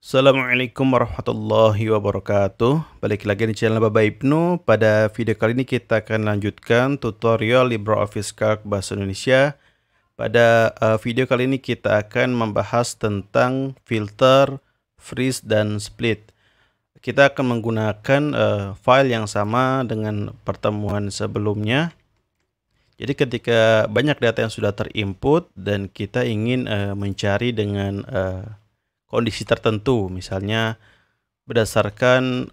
Assalamualaikum warahmatullahi wabarakatuh Balik lagi di channel Bapak Ibnu Pada video kali ini kita akan lanjutkan tutorial LibreOffice Calc Bahasa Indonesia Pada eh, video kali ini kita akan membahas tentang filter, freeze, dan split Kita akan menggunakan eh, file yang sama dengan pertemuan sebelumnya jadi ketika banyak data yang sudah terinput dan kita ingin uh, mencari dengan uh, kondisi tertentu, misalnya berdasarkan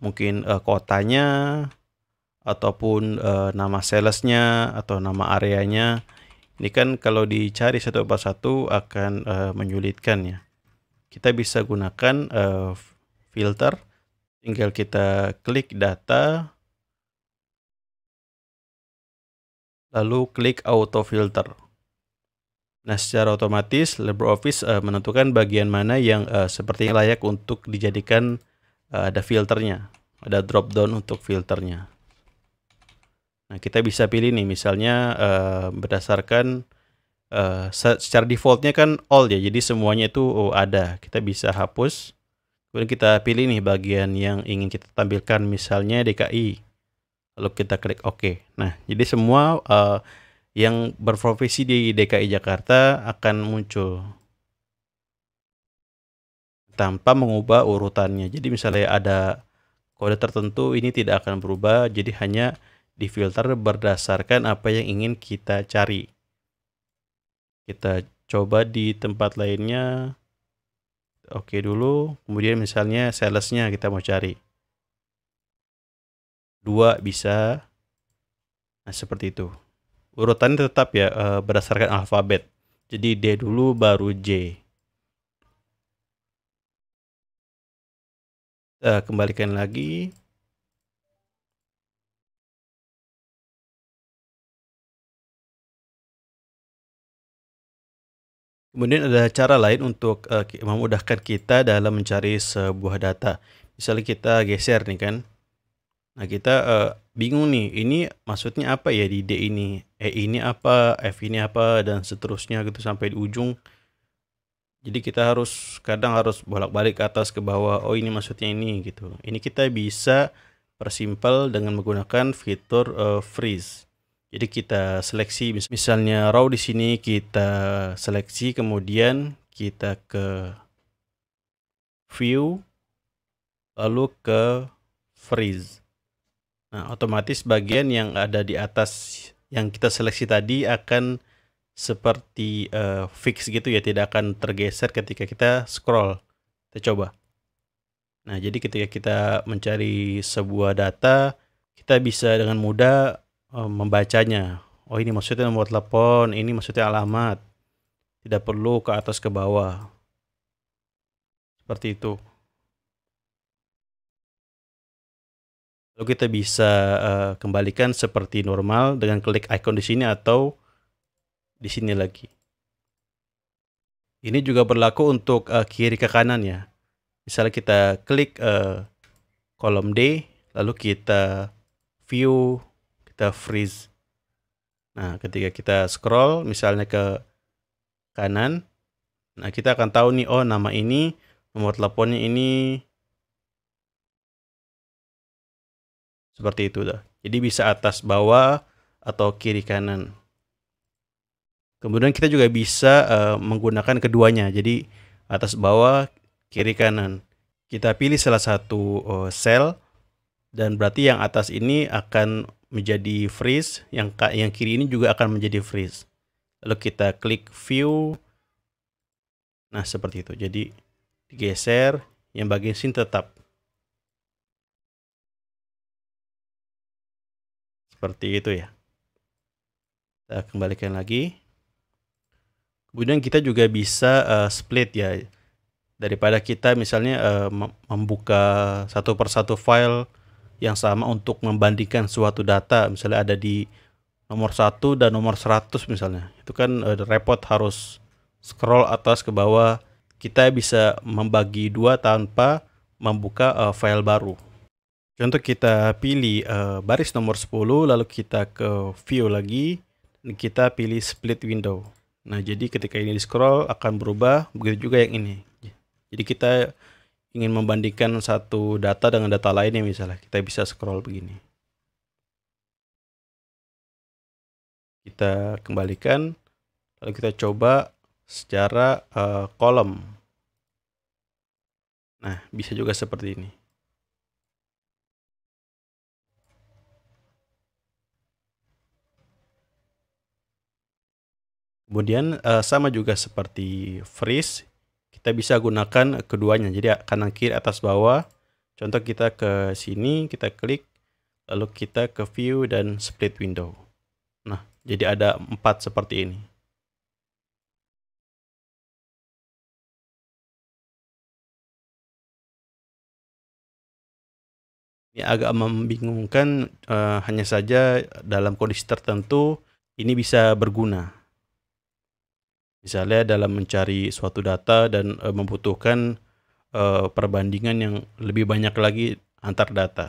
mungkin uh, kotanya ataupun uh, nama salesnya atau nama areanya. Ini kan kalau dicari satu persatu akan uh, menyulitkan ya. Kita bisa gunakan uh, filter, tinggal kita klik data, lalu klik auto filter. Nah, secara otomatis LibreOffice uh, menentukan bagian mana yang uh, eh, sepertinya layak untuk dijadikan uh, ada filternya, ada drop down untuk filternya. Nah, kita bisa pilih nih misalnya uh, berdasarkan uh, secara defaultnya kan all ya, jadi semuanya itu oh, ada. Kita bisa hapus. Kemudian kita pilih nih bagian yang ingin kita tampilkan misalnya DKI. Lalu kita klik OK. Nah, jadi semua uh, yang berprofesi di DKI Jakarta akan muncul tanpa mengubah urutannya. Jadi misalnya ada kode tertentu ini tidak akan berubah, jadi hanya difilter berdasarkan apa yang ingin kita cari. Kita coba di tempat lainnya. Oke dulu, kemudian misalnya salesnya kita mau cari. Dua bisa. Nah, seperti itu urutannya tetap ya uh, berdasarkan alfabet. Jadi D dulu baru J. Kita kembalikan lagi. Kemudian ada cara lain untuk uh, memudahkan kita dalam mencari sebuah data. Misalnya kita geser nih kan. Nah, kita uh, bingung nih, ini maksudnya apa ya di D ini? E ini apa, F ini apa, dan seterusnya gitu sampai di ujung. Jadi kita harus, kadang harus bolak-balik ke atas ke bawah, oh ini maksudnya ini gitu. Ini kita bisa persimpel dengan menggunakan fitur uh, freeze. Jadi kita seleksi, misalnya row di sini kita seleksi, kemudian kita ke view, lalu ke freeze. Nah, otomatis bagian yang ada di atas yang kita seleksi tadi akan seperti uh, fix gitu ya, tidak akan tergeser ketika kita scroll. Kita coba. Nah, jadi ketika kita mencari sebuah data, kita bisa dengan mudah um, membacanya. Oh, ini maksudnya nomor telepon, ini maksudnya alamat. Tidak perlu ke atas ke bawah. Seperti itu. Lalu kita bisa uh, kembalikan seperti normal dengan klik icon di sini atau di sini lagi. Ini juga berlaku untuk uh, kiri ke kanan ya. Misalnya kita klik uh, kolom D, lalu kita view, kita freeze. Nah, ketika kita scroll misalnya ke kanan, nah kita akan tahu nih oh nama ini, nomor teleponnya ini, Seperti itu dah. Jadi bisa atas bawah atau kiri kanan. Kemudian kita juga bisa uh, menggunakan keduanya. Jadi atas bawah, kiri kanan. Kita pilih salah satu uh, sel dan berarti yang atas ini akan menjadi freeze, yang yang kiri ini juga akan menjadi freeze. Lalu kita klik view. Nah, seperti itu. Jadi digeser, yang bagian sini tetap. Seperti itu ya. Kita kembalikan lagi. Kemudian kita juga bisa uh, split ya. Daripada kita misalnya uh, membuka satu persatu file yang sama untuk membandingkan suatu data, misalnya ada di nomor 1 dan nomor 100 misalnya. Itu kan uh, repot harus scroll atas ke bawah. Kita bisa membagi dua tanpa membuka uh, file baru. Contoh kita pilih uh, baris nomor 10 lalu kita ke view lagi dan kita pilih split window. Nah, jadi ketika ini di scroll akan berubah, begitu juga yang ini. Jadi kita ingin membandingkan satu data dengan data lainnya misalnya, kita bisa scroll begini. Kita kembalikan lalu kita coba secara uh, kolom. Nah, bisa juga seperti ini. Kemudian uh, sama juga seperti freeze, kita bisa gunakan keduanya. Jadi kanan kiri atas bawah. Contoh kita ke sini, kita klik, lalu kita ke view dan split window. Nah, jadi ada empat seperti ini. Ini agak membingungkan, uh, hanya saja dalam kondisi tertentu ini bisa berguna. Misalnya dalam mencari suatu data dan uh, membutuhkan uh, perbandingan yang lebih banyak lagi antar data.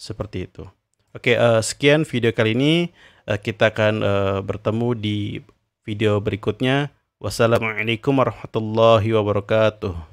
Seperti itu. Oke, uh, sekian video kali ini. Uh, kita akan uh, bertemu di video berikutnya. Wassalamualaikum warahmatullahi wabarakatuh.